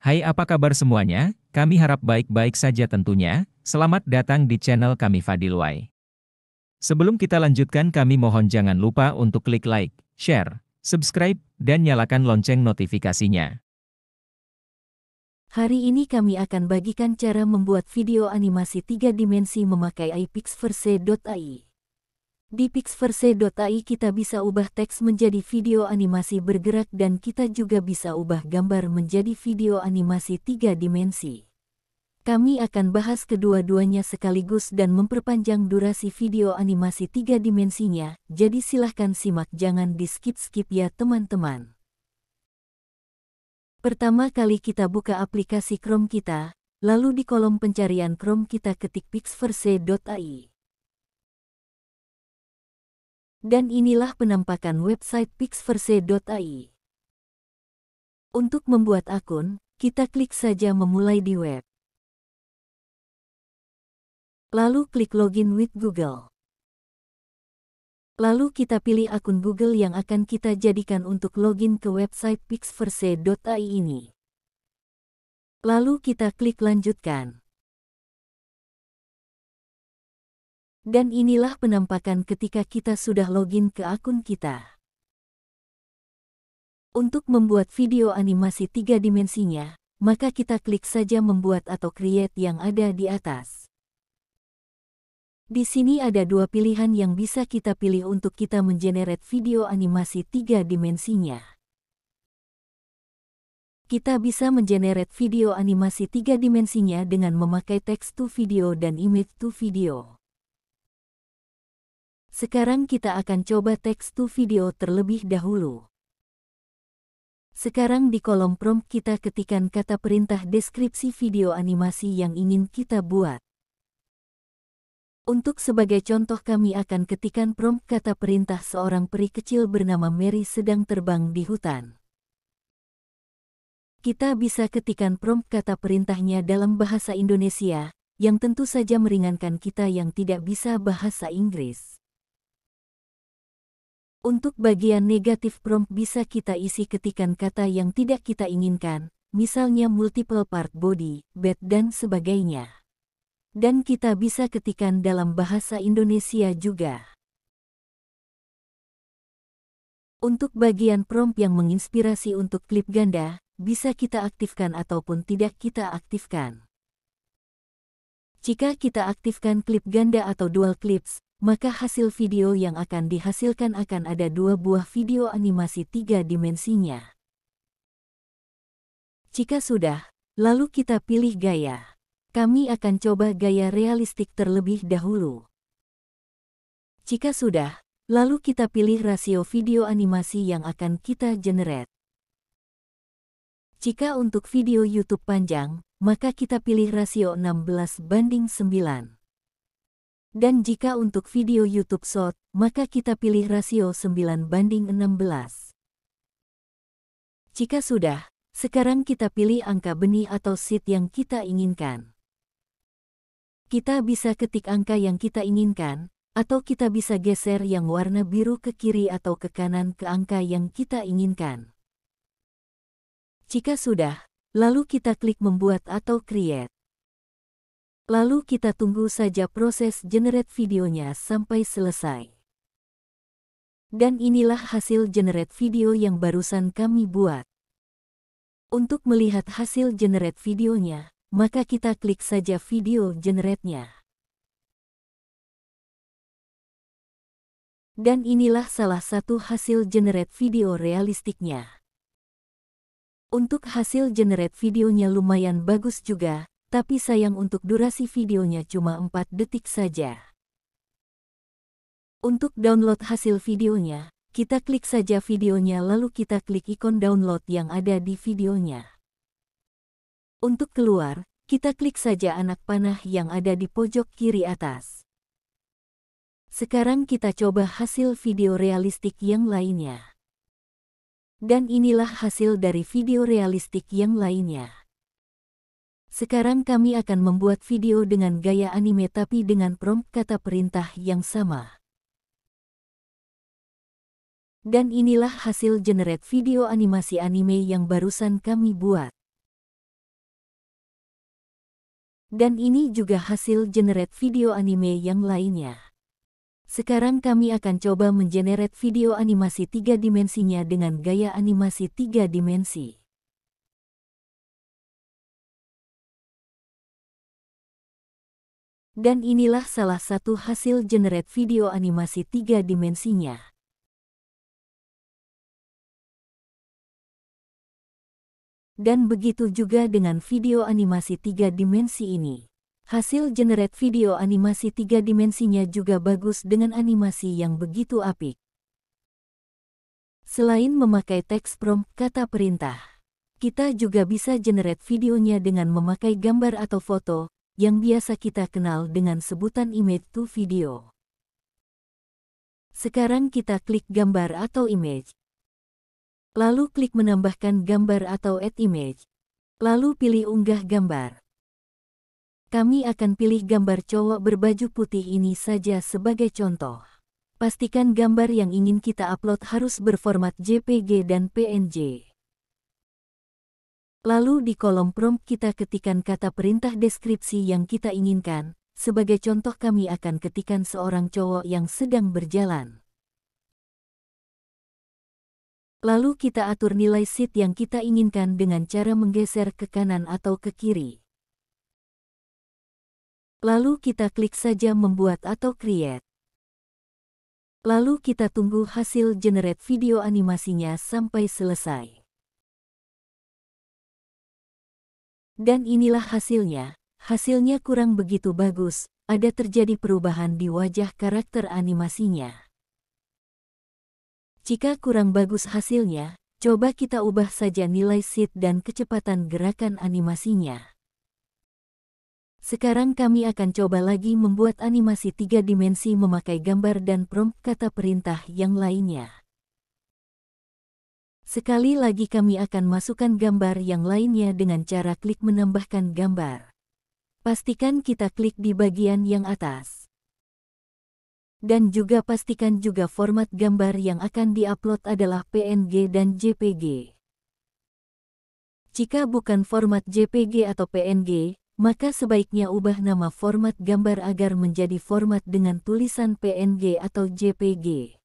Hai apa kabar semuanya, kami harap baik-baik saja tentunya, selamat datang di channel kami Fadil Wai. Sebelum kita lanjutkan kami mohon jangan lupa untuk klik like, share, subscribe, dan nyalakan lonceng notifikasinya. Hari ini kami akan bagikan cara membuat video animasi tiga dimensi memakai iPixverse.ai. Di pixverse.ai kita bisa ubah teks menjadi video animasi bergerak dan kita juga bisa ubah gambar menjadi video animasi tiga dimensi. Kami akan bahas kedua-duanya sekaligus dan memperpanjang durasi video animasi tiga dimensinya, jadi silahkan simak jangan di skip-skip ya teman-teman. Pertama kali kita buka aplikasi Chrome kita, lalu di kolom pencarian Chrome kita ketik pixverse.ai. Dan inilah penampakan website pixverse.ai. Untuk membuat akun, kita klik saja memulai di web. Lalu klik login with Google. Lalu kita pilih akun Google yang akan kita jadikan untuk login ke website pixverse.ai ini. Lalu kita klik lanjutkan. Dan inilah penampakan ketika kita sudah login ke akun kita. Untuk membuat video animasi tiga dimensinya, maka kita klik saja membuat atau create yang ada di atas. Di sini ada dua pilihan yang bisa kita pilih untuk kita mengenerate video animasi tiga dimensinya. Kita bisa mengenerate video animasi tiga dimensinya dengan memakai text to video dan image to video. Sekarang kita akan coba teks to video terlebih dahulu. Sekarang di kolom prompt kita ketikan kata perintah deskripsi video animasi yang ingin kita buat. Untuk sebagai contoh kami akan ketikan prompt kata perintah seorang peri kecil bernama Mary sedang terbang di hutan. Kita bisa ketikan prompt kata perintahnya dalam bahasa Indonesia, yang tentu saja meringankan kita yang tidak bisa bahasa Inggris. Untuk bagian negatif prompt bisa kita isi ketikan kata yang tidak kita inginkan, misalnya multiple part body, bed dan sebagainya. Dan kita bisa ketikan dalam bahasa Indonesia juga. Untuk bagian prompt yang menginspirasi untuk klip ganda, bisa kita aktifkan ataupun tidak kita aktifkan. Jika kita aktifkan klip ganda atau dual clips, maka hasil video yang akan dihasilkan akan ada dua buah video animasi tiga dimensinya. Jika sudah, lalu kita pilih gaya. Kami akan coba gaya realistik terlebih dahulu. Jika sudah, lalu kita pilih rasio video animasi yang akan kita generate. Jika untuk video YouTube panjang, maka kita pilih rasio 16 banding 9. Dan jika untuk video YouTube Short, maka kita pilih rasio 9 banding 16. Jika sudah, sekarang kita pilih angka benih atau seed yang kita inginkan. Kita bisa ketik angka yang kita inginkan, atau kita bisa geser yang warna biru ke kiri atau ke kanan ke angka yang kita inginkan. Jika sudah, lalu kita klik membuat atau create. Lalu kita tunggu saja proses generate videonya sampai selesai. Dan inilah hasil generate video yang barusan kami buat. Untuk melihat hasil generate videonya, maka kita klik saja video generate-nya. Dan inilah salah satu hasil generate video realistiknya. Untuk hasil generate videonya lumayan bagus juga, tapi sayang untuk durasi videonya cuma 4 detik saja. Untuk download hasil videonya, kita klik saja videonya lalu kita klik ikon download yang ada di videonya. Untuk keluar, kita klik saja anak panah yang ada di pojok kiri atas. Sekarang kita coba hasil video realistik yang lainnya. Dan inilah hasil dari video realistik yang lainnya. Sekarang kami akan membuat video dengan gaya anime tapi dengan prompt kata perintah yang sama. Dan inilah hasil generate video animasi anime yang barusan kami buat. Dan ini juga hasil generate video anime yang lainnya. Sekarang kami akan coba mengenerate video animasi tiga dimensinya dengan gaya animasi tiga dimensi. Dan inilah salah satu hasil generate video animasi tiga dimensinya. Dan begitu juga dengan video animasi tiga dimensi ini. Hasil generate video animasi tiga dimensinya juga bagus dengan animasi yang begitu apik. Selain memakai teks prompt kata perintah, kita juga bisa generate videonya dengan memakai gambar atau foto, yang biasa kita kenal dengan sebutan image to video. Sekarang kita klik gambar atau image. Lalu klik menambahkan gambar atau add image. Lalu pilih unggah gambar. Kami akan pilih gambar cowok berbaju putih ini saja sebagai contoh. Pastikan gambar yang ingin kita upload harus berformat JPG dan PNG. Lalu di kolom prompt kita ketikan kata perintah deskripsi yang kita inginkan. Sebagai contoh kami akan ketikan seorang cowok yang sedang berjalan. Lalu kita atur nilai seat yang kita inginkan dengan cara menggeser ke kanan atau ke kiri. Lalu kita klik saja membuat atau create. Lalu kita tunggu hasil generate video animasinya sampai selesai. Dan inilah hasilnya. Hasilnya kurang begitu bagus, ada terjadi perubahan di wajah karakter animasinya. Jika kurang bagus hasilnya, coba kita ubah saja nilai seed dan kecepatan gerakan animasinya. Sekarang kami akan coba lagi membuat animasi tiga dimensi memakai gambar dan prompt kata perintah yang lainnya. Sekali lagi kami akan masukkan gambar yang lainnya dengan cara klik menambahkan gambar. Pastikan kita klik di bagian yang atas. Dan juga pastikan juga format gambar yang akan diupload adalah PNG dan JPG. Jika bukan format JPG atau PNG, maka sebaiknya ubah nama format gambar agar menjadi format dengan tulisan PNG atau JPG.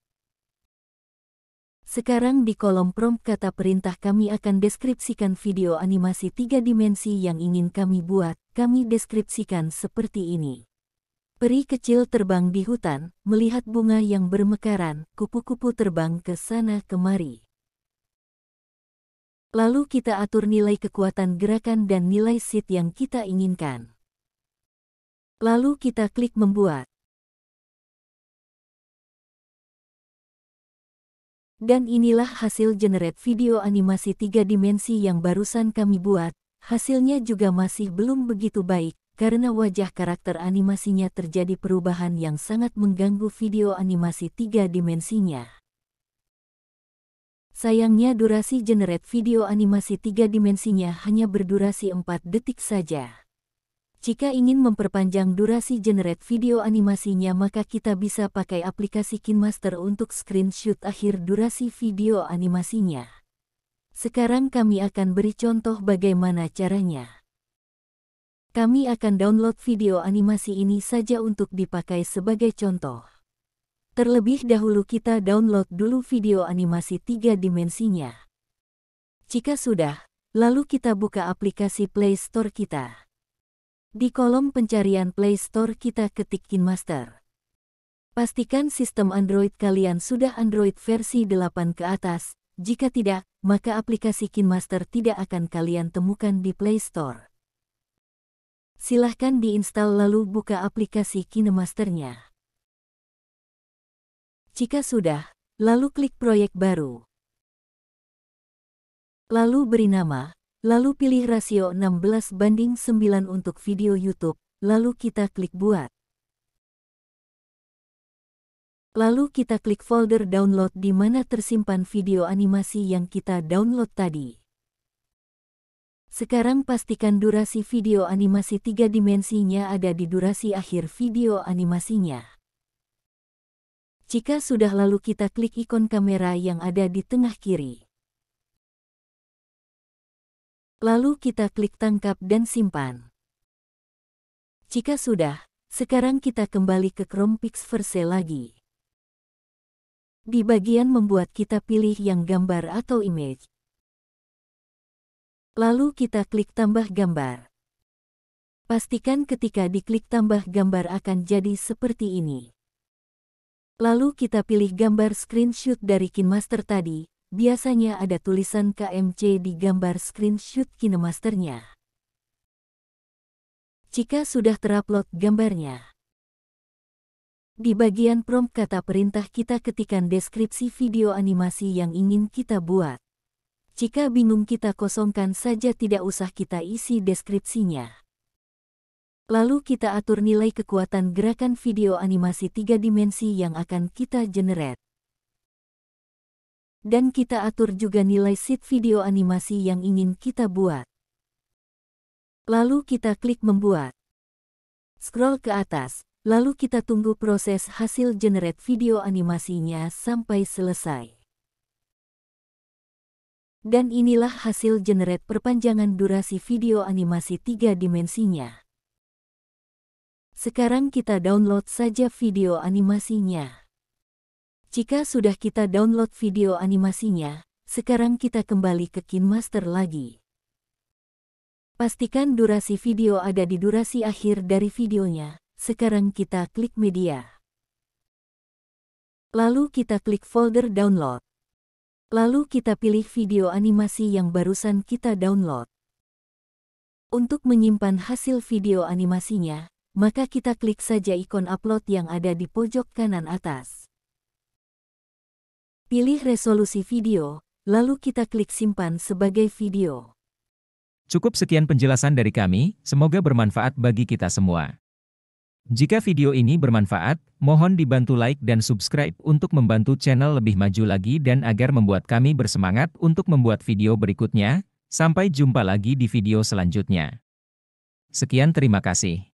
Sekarang di kolom prompt kata perintah kami akan deskripsikan video animasi tiga dimensi yang ingin kami buat. Kami deskripsikan seperti ini. Peri kecil terbang di hutan, melihat bunga yang bermekaran, kupu-kupu terbang ke sana kemari. Lalu kita atur nilai kekuatan gerakan dan nilai seed yang kita inginkan. Lalu kita klik membuat. Dan inilah hasil generate video animasi tiga dimensi yang barusan kami buat. Hasilnya juga masih belum begitu baik, karena wajah karakter animasinya terjadi perubahan yang sangat mengganggu video animasi tiga dimensinya. Sayangnya durasi generate video animasi tiga dimensinya hanya berdurasi 4 detik saja. Jika ingin memperpanjang durasi generate video animasinya maka kita bisa pakai aplikasi Kinemaster untuk screenshot akhir durasi video animasinya. Sekarang kami akan beri contoh bagaimana caranya. Kami akan download video animasi ini saja untuk dipakai sebagai contoh. Terlebih dahulu kita download dulu video animasi tiga dimensinya. Jika sudah, lalu kita buka aplikasi Play Store kita. Di kolom pencarian Play Store kita ketik KinMaster. Pastikan sistem Android kalian sudah Android versi 8 ke atas. Jika tidak, maka aplikasi KinMaster tidak akan kalian temukan di Play Store. Silahkan diinstal lalu buka aplikasi KineMasternya. Jika sudah, lalu klik proyek baru. Lalu beri nama, Lalu pilih rasio 16 banding 9 untuk video YouTube, lalu kita klik buat. Lalu kita klik folder download di mana tersimpan video animasi yang kita download tadi. Sekarang pastikan durasi video animasi tiga dimensinya ada di durasi akhir video animasinya. Jika sudah lalu kita klik ikon kamera yang ada di tengah kiri. Lalu kita klik tangkap dan simpan. Jika sudah, sekarang kita kembali ke Chrome Pixverse lagi. Di bagian membuat kita pilih yang gambar atau image. Lalu kita klik tambah gambar. Pastikan ketika diklik tambah gambar akan jadi seperti ini. Lalu kita pilih gambar screenshot dari KinMaster tadi, biasanya ada tulisan KMC di gambar screenshot KineMasternya. Jika sudah terupload gambarnya, di bagian prompt kata perintah kita ketikan deskripsi video animasi yang ingin kita buat. Jika bingung kita kosongkan saja tidak usah kita isi deskripsinya. Lalu kita atur nilai kekuatan gerakan video animasi tiga dimensi yang akan kita generate dan kita atur juga nilai seed video animasi yang ingin kita buat. Lalu kita klik membuat. Scroll ke atas, lalu kita tunggu proses hasil generate video animasinya sampai selesai. Dan inilah hasil generate perpanjangan durasi video animasi tiga dimensinya. Sekarang kita download saja video animasinya. Jika sudah kita download video animasinya, sekarang kita kembali ke Kinemaster lagi. Pastikan durasi video ada di durasi akhir dari videonya. Sekarang kita klik media. Lalu kita klik folder download. Lalu kita pilih video animasi yang barusan kita download. Untuk menyimpan hasil video animasinya, maka kita klik saja ikon upload yang ada di pojok kanan atas. Pilih resolusi video, lalu kita klik simpan sebagai video. Cukup sekian penjelasan dari kami, semoga bermanfaat bagi kita semua. Jika video ini bermanfaat, mohon dibantu like dan subscribe untuk membantu channel lebih maju lagi dan agar membuat kami bersemangat untuk membuat video berikutnya. Sampai jumpa lagi di video selanjutnya. Sekian terima kasih.